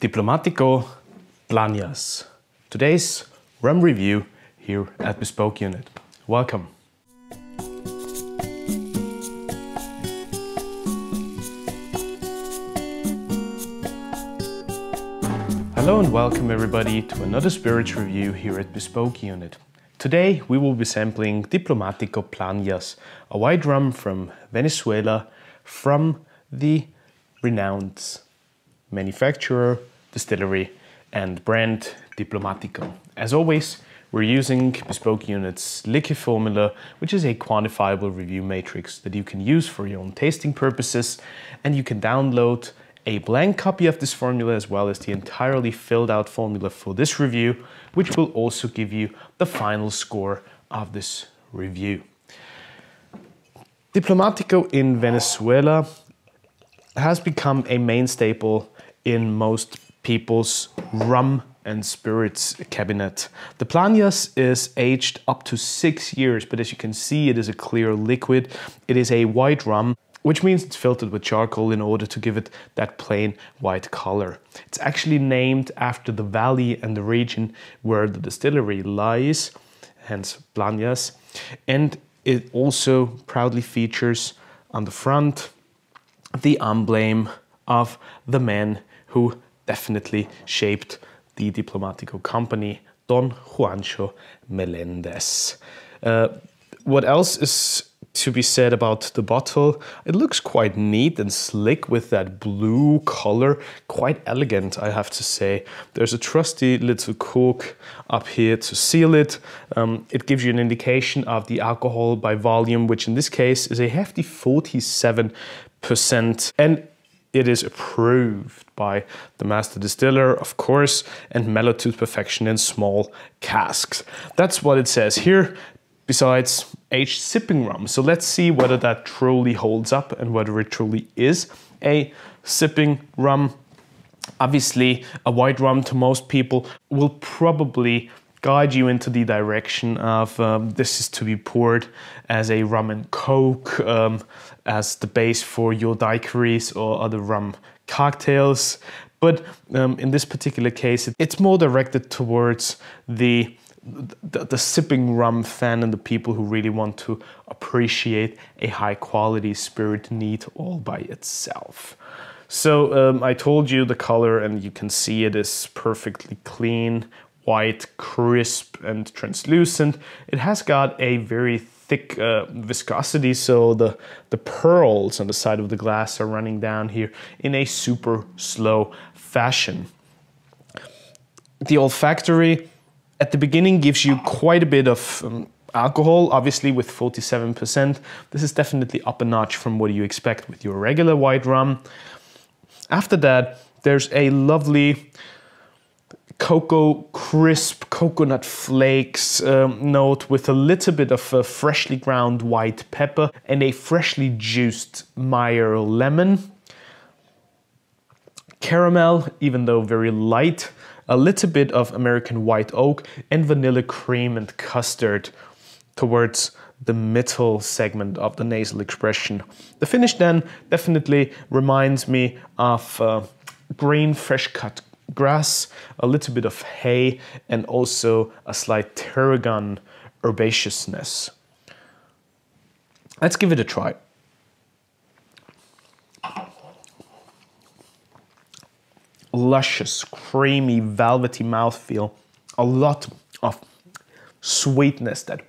Diplomatico Planías. Today's rum review here at Bespoke Unit. Welcome. Hello and welcome everybody to another spirits review here at Bespoke Unit. Today we will be sampling Diplomatico Planías, a white rum from Venezuela from the renowned manufacturer distillery and brand Diplomatico. As always, we're using Bespoke Unit's Licky formula, which is a quantifiable review matrix that you can use for your own tasting purposes, and you can download a blank copy of this formula as well as the entirely filled out formula for this review, which will also give you the final score of this review. Diplomatico in Venezuela has become a main staple in most people's rum and spirits cabinet. The Planias is aged up to six years, but as you can see, it is a clear liquid. It is a white rum, which means it's filtered with charcoal in order to give it that plain white color. It's actually named after the valley and the region where the distillery lies, hence Planias. And it also proudly features on the front the emblem of the man who definitely shaped the Diplomatico company, Don Juancho Melendez. Uh, what else is to be said about the bottle. It looks quite neat and slick with that blue color, quite elegant, I have to say. There's a trusty little cork up here to seal it. Um, it gives you an indication of the alcohol by volume, which in this case is a hefty 47%. And it is approved by the master distiller, of course, and mellow to perfection in small casks. That's what it says here, besides aged sipping rum. So let's see whether that truly holds up and whether it truly is a sipping rum. Obviously, a white rum to most people will probably guide you into the direction of um, this is to be poured as a rum and coke um, as the base for your daiquiris or other rum cocktails. But um, in this particular case, it's more directed towards the, the, the sipping rum fan and the people who really want to appreciate a high quality spirit neat all by itself. So um, I told you the color and you can see it is perfectly clean quite crisp and translucent. It has got a very thick uh, viscosity, so the, the pearls on the side of the glass are running down here in a super slow fashion. The olfactory at the beginning gives you quite a bit of um, alcohol, obviously with 47%. This is definitely up a notch from what you expect with your regular white rum. After that, there's a lovely cocoa crisp coconut flakes um, note with a little bit of a uh, freshly ground white pepper and a freshly juiced Meyer lemon. Caramel, even though very light, a little bit of American white oak and vanilla cream and custard towards the middle segment of the nasal expression. The finish then definitely reminds me of uh, green fresh cut grass, a little bit of hay, and also a slight tarragon herbaceousness. Let's give it a try. Luscious, creamy, velvety mouthfeel. A lot of sweetness that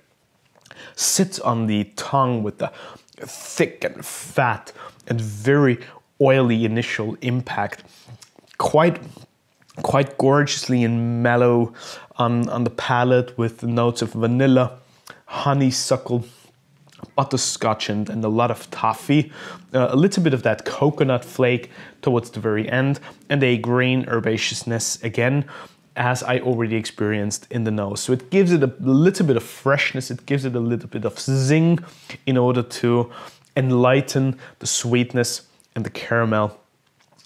sits on the tongue with the thick and fat and very oily initial impact. Quite quite gorgeously and mellow on, on the palate with notes of vanilla, honeysuckle, butterscotch, and, and a lot of toffee, uh, a little bit of that coconut flake towards the very end, and a grain herbaceousness again as I already experienced in the nose. So it gives it a little bit of freshness, it gives it a little bit of zing in order to enlighten the sweetness and the caramel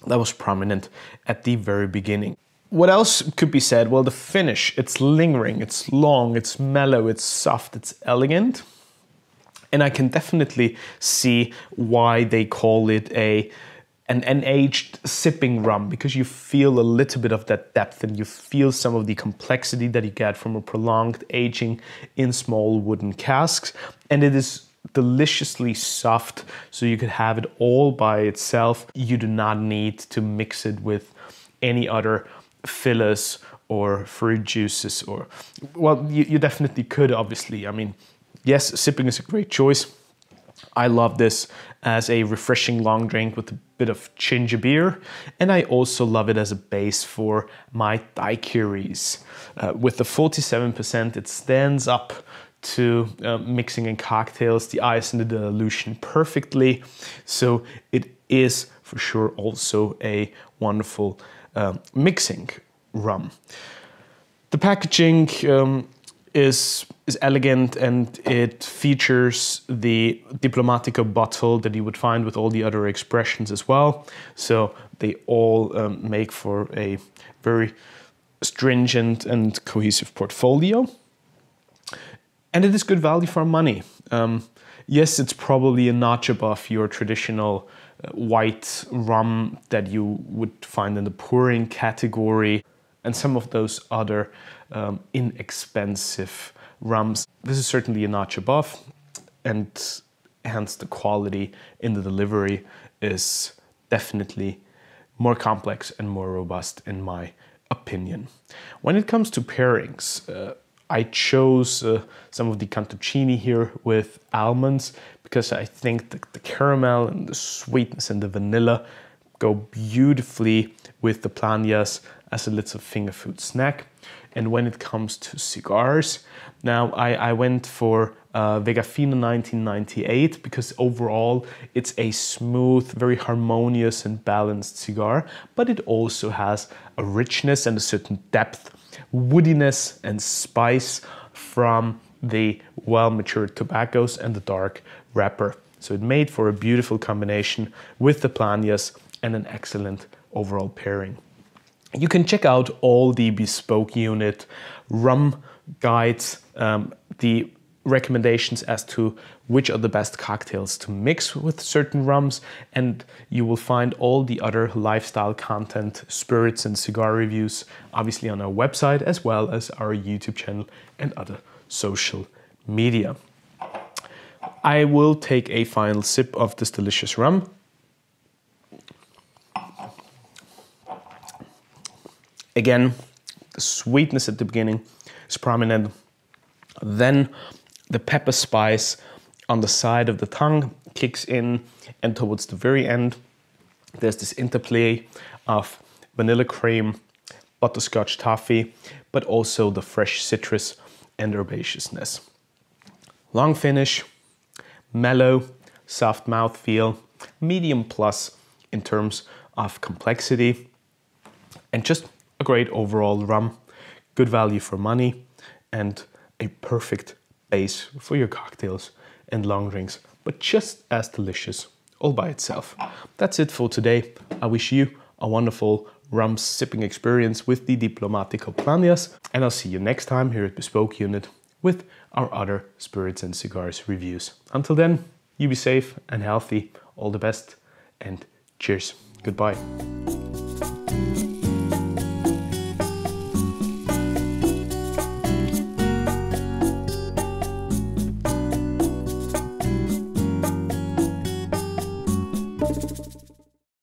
that was prominent at the very beginning what else could be said? Well, the finish, it's lingering, it's long, it's mellow, it's soft, it's elegant. And I can definitely see why they call it a an, an aged sipping rum because you feel a little bit of that depth and you feel some of the complexity that you get from a prolonged aging in small wooden casks. And it is deliciously soft, so you could have it all by itself. You do not need to mix it with any other fillers or fruit juices or well you, you definitely could obviously i mean yes sipping is a great choice i love this as a refreshing long drink with a bit of ginger beer and i also love it as a base for my daiquiris uh, with the 47% it stands up to uh, mixing in cocktails the ice and the dilution perfectly so it is for sure also a wonderful um, mixing rum. The packaging um, is is elegant and it features the Diplomatico bottle that you would find with all the other expressions as well. So they all um, make for a very stringent and cohesive portfolio. And it is good value for money. Um, yes, it's probably a notch above your traditional white rum that you would find in the pouring category and some of those other um, inexpensive rums. This is certainly a notch above and hence the quality in the delivery is definitely more complex and more robust in my opinion. When it comes to pairings, uh, I chose uh, some of the cantuccini here with almonds because I think the, the caramel and the sweetness and the vanilla go beautifully with the planias as a little finger food snack. And when it comes to cigars, now I, I went for uh, Vegafino 1998 because overall it's a smooth, very harmonious and balanced cigar, but it also has a richness and a certain depth, woodiness and spice from the well-matured tobaccos and the dark wrapper. So it made for a beautiful combination with the planias and an excellent overall pairing. You can check out all the bespoke unit rum guides, um, the recommendations as to which are the best cocktails to mix with certain rums, and you will find all the other lifestyle content, spirits, and cigar reviews obviously on our website as well as our YouTube channel and other social media. I will take a final sip of this delicious rum. Again, the sweetness at the beginning is prominent. Then the pepper spice on the side of the tongue kicks in, and towards the very end, there's this interplay of vanilla cream, butterscotch toffee, but also the fresh citrus and herbaceousness. Long finish mellow, soft mouth feel, medium plus in terms of complexity, and just a great overall rum. Good value for money and a perfect base for your cocktails and long drinks, but just as delicious all by itself. That's it for today. I wish you a wonderful rum sipping experience with the Diplomatico Planias, and I'll see you next time here at Bespoke Unit with our other spirits and cigars reviews. Until then, you be safe and healthy. All the best and cheers. Goodbye.